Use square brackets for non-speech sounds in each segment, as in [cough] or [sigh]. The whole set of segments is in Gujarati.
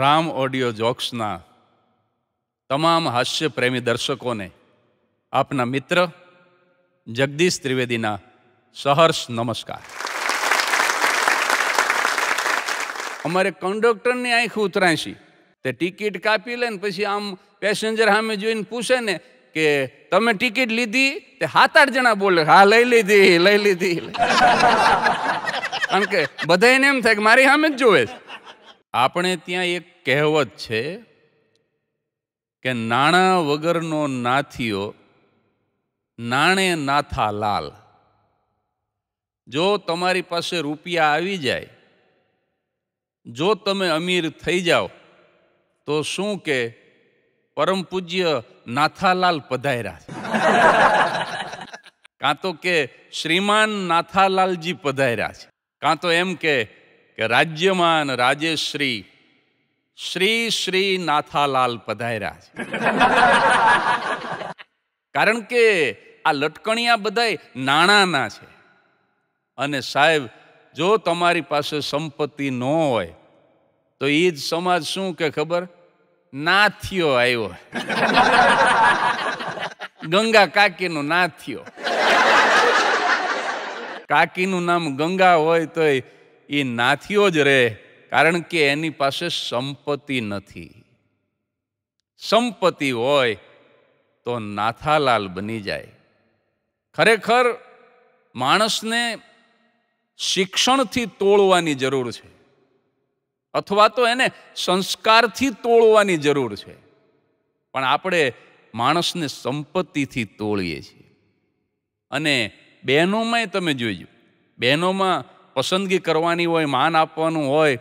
રામ ઓડિયો જોક્સના તમામ હાસ્યપ્રેમી દર્શકોને આપના મિત્ર જગદીશ ત્રિવેદીના સહર્ષ નમસ્કાર અમારે કંડક્ટરની આંખ ઉતરાશી તે ટિકિટ કાપી લે ને પછી આમ પેસેન્જર સામે જોઈને પૂછે ને કે તમે ટિકિટ લીધી તે સાત આઠ જણા બોલે હા લઈ લીધી લઈ લીધી [laughs] કારણ કે બધા એમ થાય કે મારી સામે જ જોવે છે આપણે ત્યાં એક કહેવત છે કે નાણાં વગરનો નાથીઓ નાણે નાથા લાલ જો તમારી પાસે રૂપિયા આવી જાય જો તમે અમીર થઈ જાઓ તો શું કે પરમ પૂજ્ય નાથાલાલ પધાર્યા છે કાં તો કે શ્રીમાન નાથાલાલજી પધાર્યા છે કાં તો એમ કે કે રાજ્યમાન રાજેશ્રી શ્રી શ્રી નાથાલાલ પધાર્યા છે [laughs] કારણ કે આ લટકણિયા બધાય નાણાંના છે અને સાહેબ જો તમારી પાસે સંપત્તિ ન હોય તો એ જ સમાજ શું કે ખબર નાથિયો આવ્યો [laughs] ગંગા કાકીનો નાથિયો [laughs] કાકીનું નામ ગંગા હોય તોય એ નાથીઓ જ રહે કારણ કે એની પાસે સંપત્તિ નથી સંપત્તિ હોય તો નાથાલાલ બની જાય ખરેખર માણસને શિક્ષણથી તોળવાની જરૂર છે અથવા તો એને સંસ્કારથી તોડવાની જરૂર છે પણ આપણે માણસને સંપત્તિથી તોડીએ છીએ અને બહેનોમાંય તમે જોઈજો બહેનોમાં પસંદગી કરવાની હોય માન આપવાનું હોય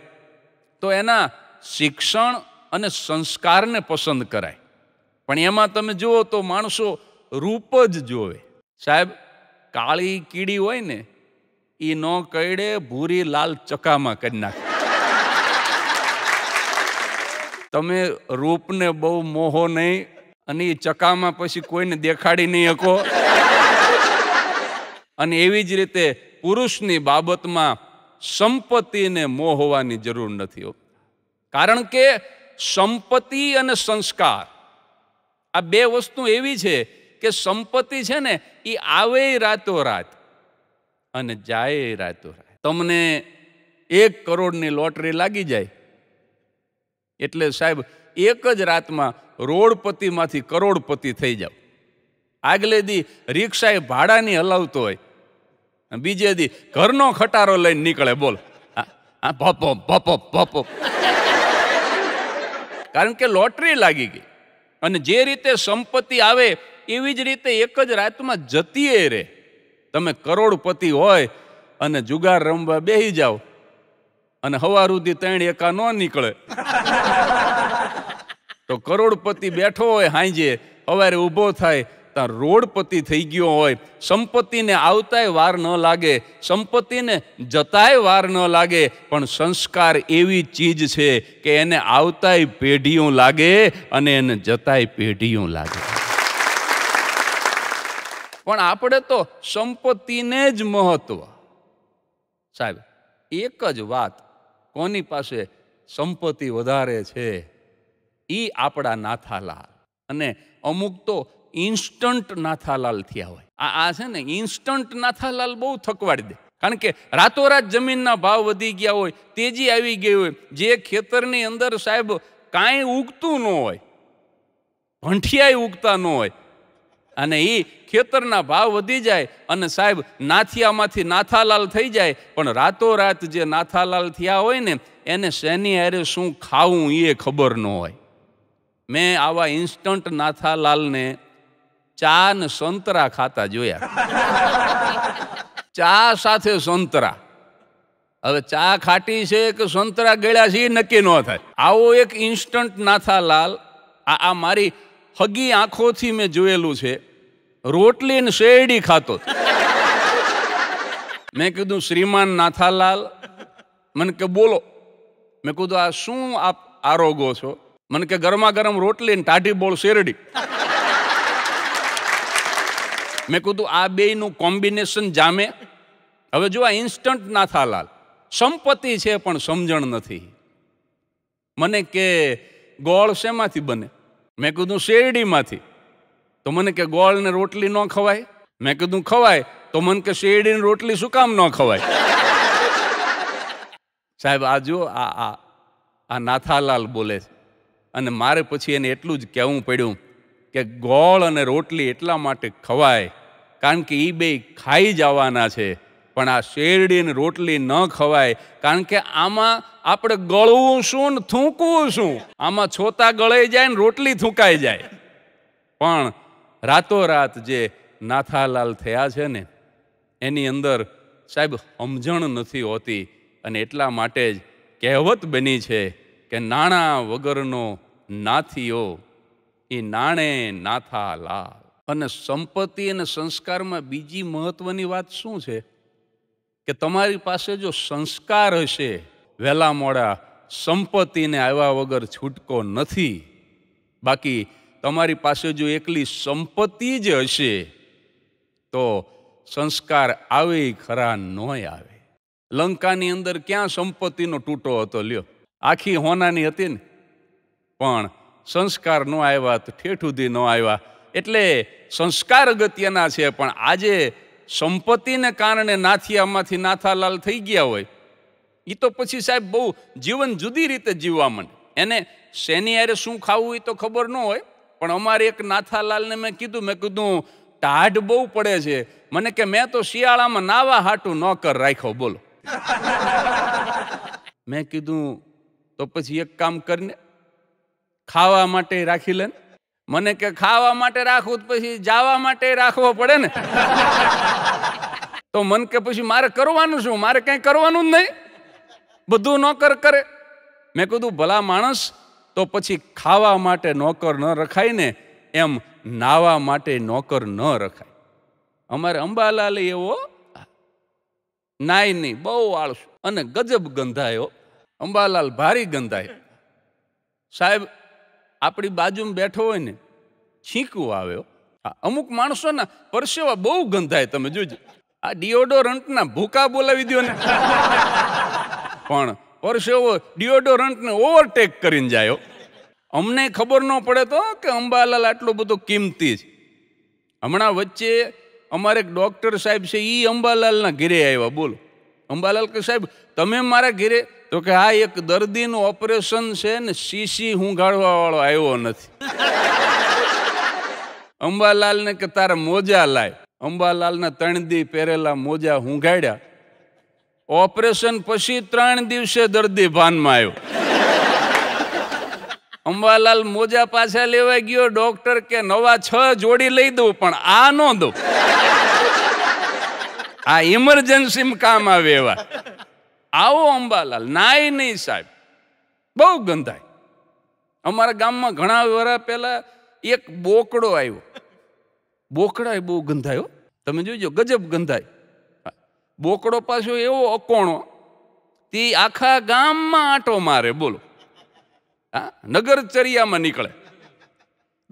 તો એના શિક્ષણ અને સંસ્કારને પસંદ કરાય પણ એમાં તમે જુઓ તો માણસો રૂપ જ જોવે સાહેબ કાળી કીડી હોય ને એ ન કઈડે ભૂરી લાલ ચકામાં કરી નાખે તમે રૂપને બહુ મોહો નહીં અને એ ચકામાં પછી કોઈને દેખાડી નહીં શકો અને એવી જ રીતે પુરુષની બાબતમાં સંપત્તિને હોવાની જરૂર નથી કારણ કે સંપત્તિ અને સંસ્કાર આ બે વસ્તુ એવી છે કે સંપત્તિ છે ને એ આવે રાતોરાત અને જાય રાતોરાત તમને એક કરોડની લોટરી લાગી જાય એટલે સાહેબ એક જ રાતમાં રોડપતિમાંથી કરોડપતિ થઈ જાવ આગલે દી રિક્ષાએ ભાડાની હલાવતો હોય બીજે દી ઘરનો ખટારો લઈને નીકળે બોલ હા ભપો ભપો ભપો કારણ કે લોટરી લાગી ગઈ અને જે રીતે સંપત્તિ આવે એવી જ રીતે એક જ રાતમાં જતીએ રે તમે કરોડપતિ હોય અને જુગાર રમવા બેહી જાઓ અને હવા હવારુદી ત્રણ એકા ન નીકળે તો કરોડપતિ બેઠો હોય હાંજે સવારે ઊભો થાય તાર રોડપતિ થઈ ગયો હોય સંપત્તિને આવતાય વાર ન લાગે સંપત્તિને જતાય વાર ન લાગે પણ સંસ્કાર એવી ચીજ છે કે એને આવતાય પેઢીઓ લાગે અને એને જતાય પેઢીઓ લાગે પણ આપણે તો સંપત્તિને જ મહત્વ સાહેબ એક જ વાત કોની પાસે સંપત્તિ વધારે છે એ આપણા નાથાલા અને અમુક તો ઇન્સ્ટન્ટ નાથાલાલ થયા હોય આ આ છે ને ઇન્સ્ટન્ટ નાથાલાલ બહુ થકવાડી દે કારણ કે રાતોરાત જમીનના ભાવ વધી ગયા હોય તેજી આવી ગઈ હોય જે ખેતરની અંદર સાહેબ કાંઈ ઉગતું ન હોય ભંઠિયાય ઉગતા ન હોય અને એ ખેતરના ભાવ વધી જાય અને સાહેબ નાથિયામાંથી નાથાલાલ થઈ જાય પણ રાતોરાત જે નાથાલાલ થયા હોય ને એને શેની હારે શું ખાવું એ ખબર ન હોય મેં આવા ઇન્સ્ટન્ટ નાથાલાલને ચા ને સંતરા ખાતા જોયા ચા સાથે સંતરા હવે ચા ખાટી છે કે સંતરા ગળ્યા છે એ નક્કી ન થાય આવો એક ઇન્સ્ટન્ટ નાથા લાલ આ આ મારી હગી આંખોથી મેં જોયેલું છે રોટલી ને શેરડી ખાતો મેં કીધું શ્રીમાન નાથાલાલ મને કે બોલો મેં કીધું આ શું આપ આરોગો છો મને કે ગરમા ગરમ રોટલી ને ટાઢી બોલ શેરડી મેં કીધું આ બેયનું કોમ્બિનેશન જામે હવે જો આ ઇન્સ્ટન્ટ નાથાલાલ સંપત્તિ છે પણ સમજણ નથી મને કે ગોળ શેમાંથી બને મેં કીધું શેરડીમાંથી તો મને કે ગોળ ને રોટલી ન ખવાય મેં કીધું ખવાય તો મને કે શેરડીની રોટલી શું કામ ન ખવાય સાહેબ આ જો આ આ નાથાલાલ બોલે છે અને મારે પછી એને એટલું જ કહેવું પડ્યું કે ગોળ અને રોટલી એટલા માટે ખવાય કારણ કે એ બે ખાઈ જવાના છે પણ આ શેરડી ને રોટલી ન ખવાય કારણ કે આમાં આપણે ગળવું શું ને થૂંકવું શું આમાં છોતા ગળાઈ જાય ને રોટલી થૂંકાઈ જાય પણ રાતોરાત જે નાથાલાલ થયા છે ને એની અંદર સાહેબ સમજણ નથી હોતી અને એટલા માટે જ કહેવત બની છે કે નાણાં વગરનો નાથીઓ એ નાણે નાથા લાલ અને સંપત્તિ અને સંસ્કારમાં બીજી મહત્વની વાત શું છે કે તમારી પાસે જો સંસ્કાર હશે વહેલા મોડા સંપત્તિને આવ્યા વગર છૂટકો નથી બાકી તમારી પાસે જો એકલી સંપત્તિ જ હશે તો સંસ્કાર આવે ખરા નોય આવે લંકાની અંદર ક્યાં સંપત્તિનો તૂટો હતો લ્યો આખી હોનાની હતી ને પણ સંસ્કાર ન આવ્યા તો ઠેઠ સુધી ન આવ્યા એટલે સંસ્કાર અગત્યના છે પણ આજે સંપત્તિને કારણે નાથિયામાંથી નાથાલાલ થઈ ગયા હોય એ તો પછી સાહેબ બહુ જીવન જુદી રીતે જીવવા માંડે એને શેની યારે શું ખાવું એ તો ખબર ન હોય પણ અમારે એક નાથાલાલને મેં કીધું મેં કીધું ટાઢ બહુ પડે છે મને કે મેં તો શિયાળામાં નાવા હાટું ન કર રાખ્યો બોલો મેં કીધું તો પછી એક કામ કરીને ખાવા માટે રાખી લે મને કે ખાવા માટે રાખવું પછી જવા માટે રાખવો પડે ને તો મન કે પછી મારે કરવાનું શું મારે કંઈ કરવાનું જ નહીં બધું નોકર કરે મેં કીધું ભલા માણસ તો પછી ખાવા માટે નોકર ન રખાય ને એમ નાવા માટે નોકર ન રખાય અમારે અંબાલાલ એવો નાય નહીં બહુ આળસુ અને ગજબ ગંધાયો અંબાલાલ ભારી ગંધાયો સાહેબ આપણી બાજુમાં બેઠો હોય ને છીંકવું હા અમુક માણસોના પરસેવા બહુ ગંધાય તમે જોજો આ ડિયોડોરન્ટના ભૂકા બોલાવી દો ને પણ પરસેવો ડિયોડોરન્ટને ઓવરટેક કરીને જાય અમને ખબર ન પડે તો કે અંબાલાલ આટલો બધો કિંમતી છે હમણાં વચ્ચે અમારે એક ડૉક્ટર સાહેબ છે એ અંબાલાલના ઘેરે આવ્યા બોલો અંબાલાલ કે સાહેબ તમે મારા ઘેરે તો કે આ એક દર્દીનું ઓપરેશન છે ને શીશી હુંઘાડવા વાળો આવ્યો નથી અંબાલાલને કે તારે મોજા લાય ને ત્રણ દી પહેરેલા મોજા હું ગાડ્યા ઓપરેશન પછી ત્રણ દિવસે દર્દી ભાનમાં આવ્યો અંબાલાલ મોજા પાછા લેવા ગયો ડોક્ટર કે નવા છ જોડી લઈ દઉં પણ આ ન દઉં આ ઇમરજન્સીમાં કામ આવે એવા આવો અંબાલાલ નાય નહીં સાહેબ બહુ ગંધાય અમારા ગામમાં ઘણા વરા પહેલાં એક બોકડો આવ્યો બોકડા બહુ ગંધાયો તમે જોજો ગજબ ગંધાય બોકડો પાછો એવો અકોણો તે આખા ગામમાં આંટો મારે બોલો હા નગરચર્યામાં નીકળે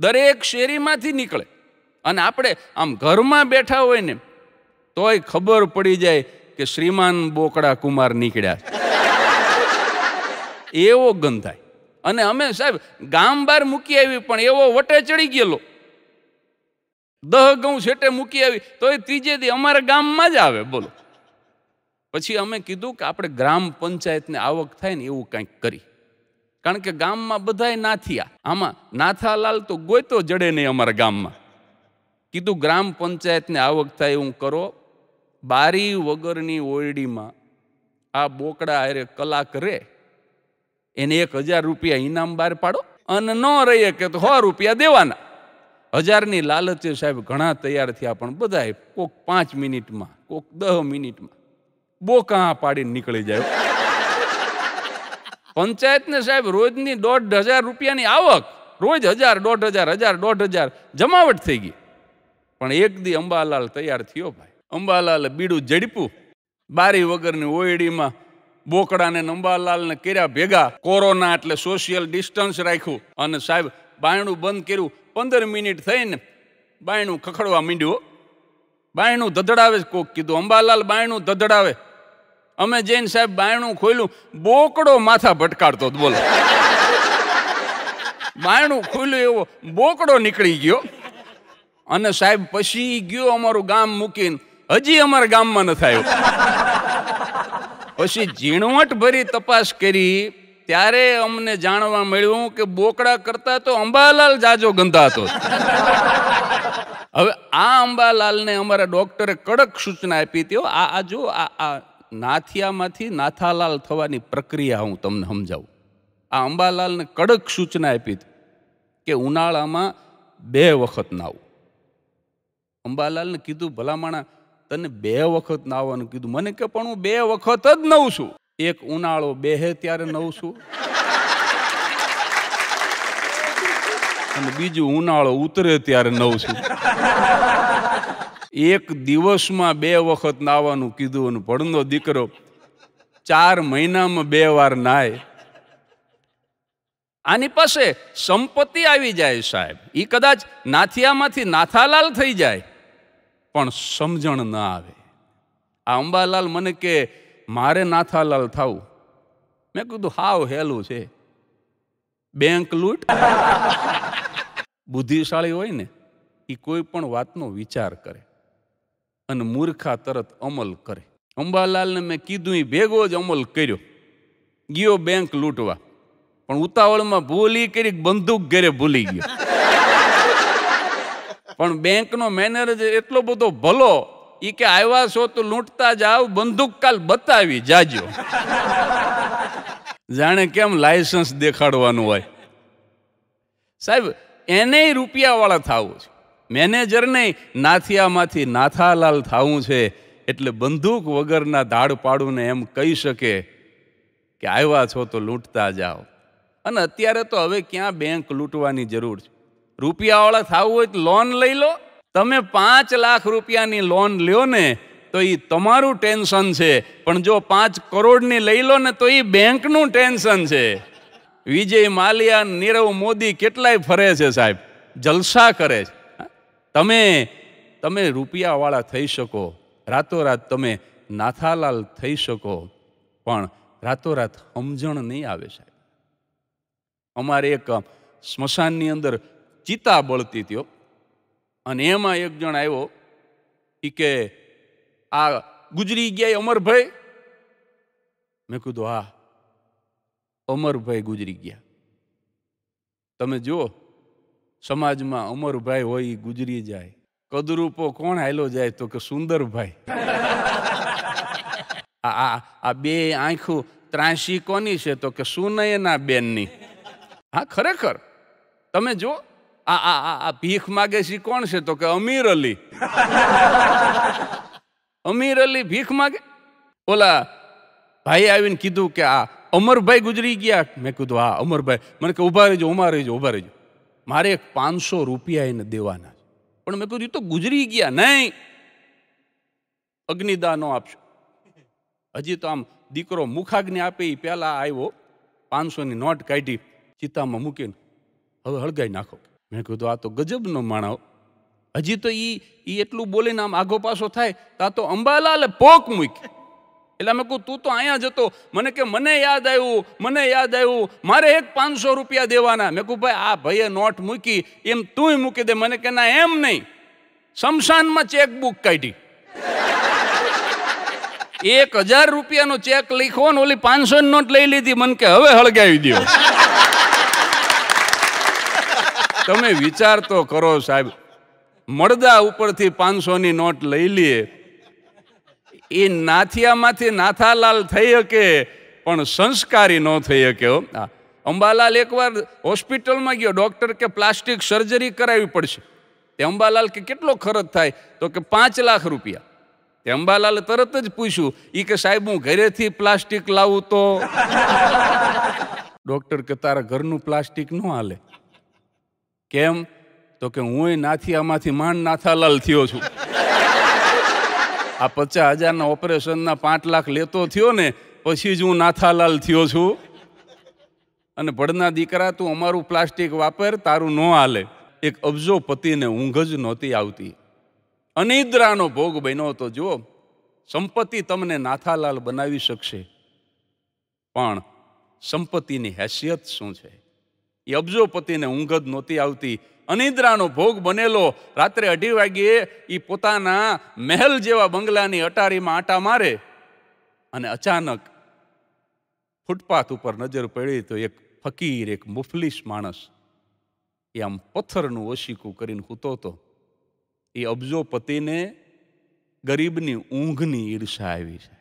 દરેક શેરીમાંથી નીકળે અને આપણે આમ ઘરમાં બેઠા હોય ને તોય ખબર પડી જાય કે શ્રીમાન બોકડા કુમાર નીકળ્યા એવો ગંધાય અને અમે સાહેબ ગામ બહાર મૂકી આવી પણ એવો વટે ચડી ગયેલો દહ ઘઉં છેટે મૂકી આવી તો એ ત્રીજે દી અમારા ગામમાં જ આવે બોલો પછી અમે કીધું કે આપણે ગ્રામ પંચાયતને આવક થાય ને એવું કંઈક કરી કારણ કે ગામમાં બધાય નાથિયા આમાં નાથાલાલ તો ગોયતો જડે નહીં અમારા ગામમાં કીધું ગ્રામ પંચાયતને આવક થાય એવું કરો બારી વગરની ઓરડીમાં આ બોકડા અરે કલાક રે એને એક હજાર રૂપિયા ઇનામ બહાર પાડો અને ન રહીએ કે તો હો રૂપિયા દેવાના હજારની લાલચે સાહેબ ઘણા તૈયાર થયા પણ બધાએ કોક પાંચ મિનિટમાં કોક દહ મિનિટમાં બોકા પાડીને નીકળી જાય પંચાયતને સાહેબ રોજની દોઢ હજાર રૂપિયાની આવક રોજ હજાર દોઢ હજાર હજાર દોઢ હજાર જમાવટ થઈ ગઈ પણ એક દી અંબાલાલ તૈયાર થયો ભાઈ અંબાલાલ બીડું ઝડપ્યું બારી વગરની ઓયડીમાં બોકડાને અંબાલાલને કર્યા ભેગા કોરોના એટલે સોશિયલ ડિસ્ટન્સ રાખ્યું અને સાહેબ બાયણું બંધ કર્યું પંદર મિનિટ થઈને બાયણું ખખડવા માંડ્યું બાયણું ધધડાવે કોક કીધું અંબાલાલ બાયણું ધધડાવે અમે જઈને સાહેબ બાયણું ખોલ્યું બોકડો માથા ભટકાડતો બોલો બાયણું ખોલ્યું એવો બોકડો નીકળી ગયો અને સાહેબ પછી ગયો અમારું ગામ મૂકીને હજી અમારા ગામમાં ન થાય પછી ઝીણવટ ભરી તપાસ કરી ત્યારે અમને જાણવા મળ્યું કે બોકડા કરતા તો અંબાલાલ જાજો હતો હવે આ અંબાલાલને અમારા ડોક્ટરે કડક સૂચના આપી હતી આ આ જો આ આ નાથિયામાંથી નાથાલાલ થવાની પ્રક્રિયા હું તમને સમજાવું આ અંબાલાલને કડક સૂચના આપી હતી કે ઉનાળામાં બે વખત નાવું અંબાલાલને કીધું ભલામણા તને બે વખત નાવાનું કીધું મને કે પણ હું બે વખત જ નવ છું એક ઉનાળો બેહે ત્યારે નવ છું અને બીજું ઉનાળો ઉતરે ત્યારે નવ છું એક દિવસમાં બે વખત નાવાનું કીધું અને ભણનો દીકરો ચાર મહિનામાં બે વાર નાય આની પાસે સંપત્તિ આવી જાય સાહેબ એ કદાચ નાથિયામાંથી નાથાલાલ થઈ જાય પણ સમજણ ના આવે આ અંબાલાલ મને કે મારે નાથાલાલ થાવું મેં કીધું હાવ હેલું છે બેંક લૂંટ [laughs] બુદ્ધિશાળી હોય ને એ કોઈ પણ વાતનો વિચાર કરે અને મૂર્ખા તરત અમલ કરે અંબાલાલને મેં કીધું એ ભેગો જ અમલ કર્યો ગયો બેંક લૂંટવા પણ ઉતાવળમાં ભૂલી કરી બંદૂક ઘેરે ભૂલી ગયો પણ બેંકનો મેનેજર એટલો બધો ભલો એ કે આવ્યા છો તો લૂંટતા જાવ બંદૂક કાલ બતાવી જાજો જાણે કેમ લાયસન્સ દેખાડવાનું હોય સાહેબ એને રૂપિયાવાળા થવું છે મેનેજરને નાથિયામાંથી નાથાલાલ થવું છે એટલે બંદૂક વગરના ધાડ પાડુને એમ કહી શકે કે આવ્યા છો તો લૂંટતા જાઓ અને અત્યારે તો હવે ક્યાં બેંક લૂંટવાની જરૂર છે રૂપિયાવાળા થવું હોય તો લોન લઈ લો તમે પાંચ લાખ રૂપિયાની લોન લ્યો ને તો એ તમારું ટેન્શન છે પણ જો પાંચ કરોડની લઈ લો ને તો એ બેંકનું ટેન્શન છે વિજય માલિયા નીરવ મોદી કેટલાય ફરે છે સાહેબ જલસા કરે છે તમે તમે રૂપિયાવાળા થઈ શકો રાતોરાત તમે નાથાલાલ થઈ શકો પણ રાતોરાત સમજણ નહીં આવે સાહેબ અમારે એક સ્મશાનની અંદર ચિતા બળતી થયો અને એમાં એક જણ આવ્યો એ કે આ ગુજરી ગયા અમરભાઈ મેં કીધું હા અમરભાઈ ગુજરી ગયા તમે જુઓ સમાજમાં અમરભાઈ હોય એ ગુજરી જાય કદરૂપો કોણ હાલો જાય તો કે સુંદરભાઈ આ બે આંખું ત્રાસી કોની છે તો કે સુનયના બેનની હા ખરેખર તમે જુઓ આ આ આ ભીખ માગે છે કોણ છે તો કે અમીર અલી [laughs] અમીર અલી ભીખ માગે ઓલા ભાઈ આવીને કીધું કે આ અમરભાઈ ગુજરી ગયા મેં કીધું હા અમરભાઈ મને કે ઊભા રહેજો ઊભા રહેજો ઊભા રહેજો મારે એક પાંચસો રૂપિયા એને દેવાના પણ મેં કીધું તો ગુજરી ગયા નહીં અગ્નિદાનો આપશો હજી તો આમ દીકરો મુખાગ્નિ આપે એ પહેલાં આવ્યો પાંચસોની નોટ કાઢી ચિત્તામાં મૂકીને હવે હળગાઈ નાખો મેં કીધું આ તો ગજબનો માણવ હજી તો એ એ એટલું બોલીને આમ આગો પાછો થાય તા તો અંબાલાલે પોક મૂકી એટલે અમે કહું તું તો અહીંયા જતો મને કે મને યાદ આવ્યું મને યાદ આવ્યું મારે એક પાંચસો રૂપિયા દેવાના મેં કહું ભાઈ આ ભાઈએ નોટ મૂકી એમ તુંય મૂકી દે મને કે ના એમ નહીં શમશાનમાં ચેકબુક કાઢી એક હજાર રૂપિયાનો ચેક લીખો ને ઓલી પાંચસો નોટ લઈ લીધી મને કે હવે હળગાવી દો તમે વિચાર તો કરો સાહેબ મળદા ઉપરથી પાંચસોની નોટ લઈ લઈએ એ નાથિયામાંથી નાથાલાલ થઈ શકે પણ સંસ્કારી ન થઈ શકે અંબાલાલ એકવાર હોસ્પિટલમાં ગયો ડૉક્ટર કે પ્લાસ્ટિક સર્જરી કરાવવી પડશે તે અંબાલાલ કે કેટલો ખર્ચ થાય તો કે પાંચ લાખ રૂપિયા તે અંબાલાલે તરત જ પૂછ્યું એ કે સાહેબ હું ઘરેથી પ્લાસ્ટિક લાવું તો [laughs] ડૉક્ટર કે તારા ઘરનું પ્લાસ્ટિક ન હાલે કેમ તો કે હું નાથી આમાંથી માંડ નાથાલાલ થયો છું આ પચાસ હજારના ઓપરેશનના પાંચ લાખ લેતો થયો ને પછી જ હું નાથાલાલ થયો છું અને ભડના દીકરા તું અમારું પ્લાસ્ટિક વાપર તારું ન હાલે એક અબજો પતિને ઊંઘ જ નહોતી આવતી અનિદ્રાનો ભોગ બન્યો હતો જુઓ સંપત્તિ તમને નાથાલાલ બનાવી શકશે પણ સંપત્તિની હેસિયત શું છે એ અબજોપતિને ઊંઘ જ નહોતી આવતી અનિદ્રાનો ભોગ બનેલો રાત્રે અઢી વાગ્યે એ પોતાના મહેલ જેવા બંગલાની અટારીમાં આટા મારે અને અચાનક ફૂટપાથ ઉપર નજર પડી તો એક ફકીર એક મુફલીસ માણસ એ આમ પથ્થરનું ઓશીકું કરીને સૂતો હતો એ અબજોપતિને ગરીબની ઊંઘની ઈર્ષા આવી છે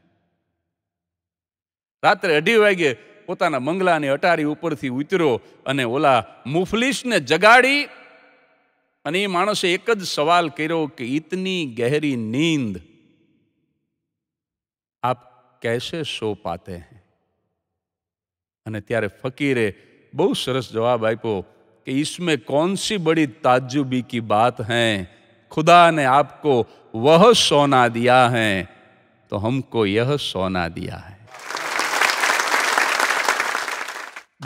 રાત્રે અઢી વાગ્યે પોતાના મંગલાની અટારી ઉપરથી ઉતર્યો અને ઓલા મુફલિસને જગાડી અને એ માણસે એક જ સવાલ કર્યો કે ઇતની ગહેરી નીંદ આપ કેસે સો પાતે હૈ અને ત્યારે ફકીરે બહુ સરસ જવાબ આપ્યો કે ઈસમે કોન સી બડી તાજુબી કી બાત હૈ खुदा ने आपको वह सोना दिया है तो हमको यह सोना दिया है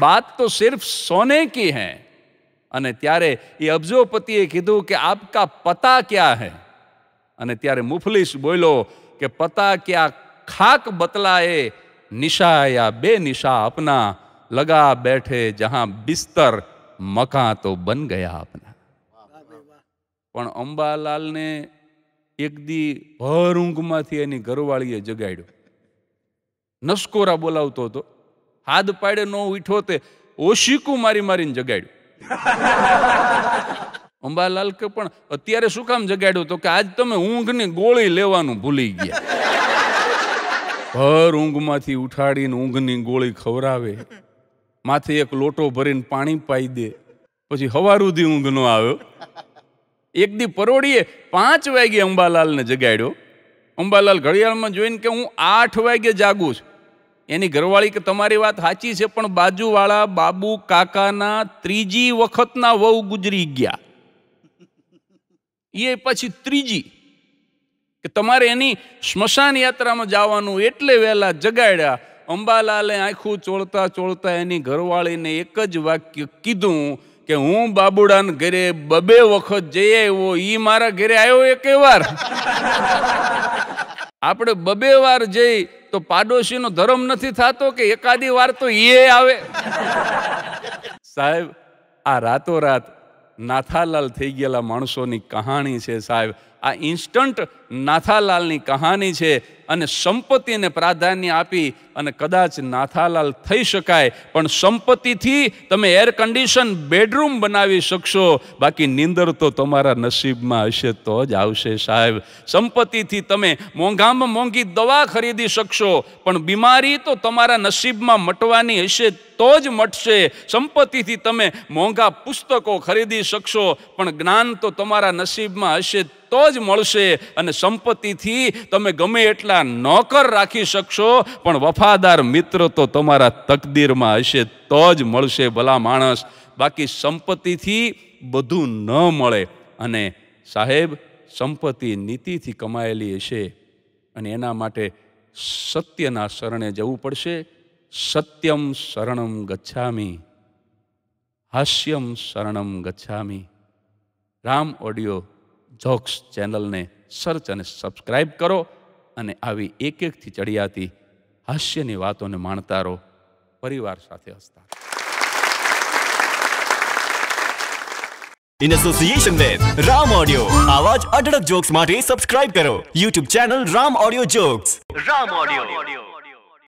વાત તો સિર્ફ સોને કી હૈ અને ત્યારે એ અબજોપતિએ કીધું કે આપકા પતા ક્યાં હૈ અને ત્યારે મુફલીસ બોલ્યો કે પતા ક્યાં ખાક બતલાએ નિશા યા બે નિશા અપના લગા બેઠે જહાં બિસ્તર મકા તો બન ગયા અપના પણ અંબાલાલને એક દી ભર ઊંઘમાંથી એની ઘરવાળીએ જગાડ્યો નસકોરા બોલાવતો હતો હાથ પાડે નો ઉઠો તે ઓશીકું મારી મારીને જગાડ્યું [laughs] અંબાલાલ કે પણ અત્યારે શું કામ જગાડ્યું તો કે આજ તમે ઊંઘની ગોળી લેવાનું ભૂલી ગયા ભર ઊંઘમાંથી ઉઠાડીને ઊંઘની ગોળી ખવરાવે માથે એક લોટો ભરીને પાણી પાઈ દે પછી હવારુધી ઊંઘ નો આવ્યો એક દી પરોડીએ પાંચ વાગે અંબાલાલને જગાડ્યો અંબાલાલ ઘડિયાળમાં જોઈને કે હું આઠ વાગે જાગું છું એની ઘરવાળી કે તમારી વાત સાચી છે પણ બાજુવાળા બાબુ કાકાના ત્રીજી વખતના વહુ ગુજરી ગયા એ પછી ત્રીજી કે તમારે એની સ્મશાન યાત્રામાં જવાનું એટલે વહેલા જગાડ્યા અંબાલાલે આંખું ચોળતા ચોળતા એની ઘરવાળીને એક જ વાક્ય કીધું કે હું બાબુડાન ઘરે બબે વખત જઈ આવ્યો ઈ મારા ઘરે આવ્યો એક વાર [laughs] આપણે બબે વાર જઈ તો પાડોશીનો ધર્મ નથી થતો કે એકાદી વાર તો એ આવે સાહેબ આ રાતોરાત નાથાલાલ થઈ ગયેલા માણસોની કહાણી છે સાહેબ આ ઇન્સ્ટન્ટ નાથાલાલની કહાની છે અને સંપત્તિને પ્રાધાન્ય આપી અને કદાચ નાથાલાલ થઈ શકાય પણ સંપત્તિથી તમે એર કન્ડિશન બેડરૂમ બનાવી શકશો બાકી નીંદર તો તમારા નસીબમાં હશે તો જ આવશે સાહેબ સંપત્તિથી તમે મોંઘામાં મોંઘી દવા ખરીદી શકશો પણ બીમારી તો તમારા નસીબમાં મટવાની હશે તો જ મટશે સંપત્તિથી તમે મોંઘા પુસ્તકો ખરીદી શકશો પણ જ્ઞાન તો તમારા નસીબમાં હશે તો જ મળશે અને સંપત્તિથી તમે ગમે એટલા નોકર રાખી શકશો પણ વફાદાર મિત્ર તો તમારા તકદીરમાં હશે તો જ મળશે ભલા માણસ બાકી સંપત્તિથી બધું ન મળે અને સાહેબ સંપત્તિ નીતિથી કમાયેલી હશે અને એના માટે સત્યના શરણે જવું પડશે સત્યમ શરણમ ગચ્છામી હાસ્યમ શરણમ ગચ્છામી રામ ઓડિયો જોક્સ ચેનલને સર્ચ અને સબસ્ક્રાઈબ કરો અને આવી એક એકથી ચડિયાતી હાસ્યની વાતોને માણતા રહો પરિવાર સાથે હસતા in association with Ram audio આવાજ અઢળક જોક્સ માટે સબસ્ક્રાઇબ કરો YouTube channel Ram audio jokes Ram audio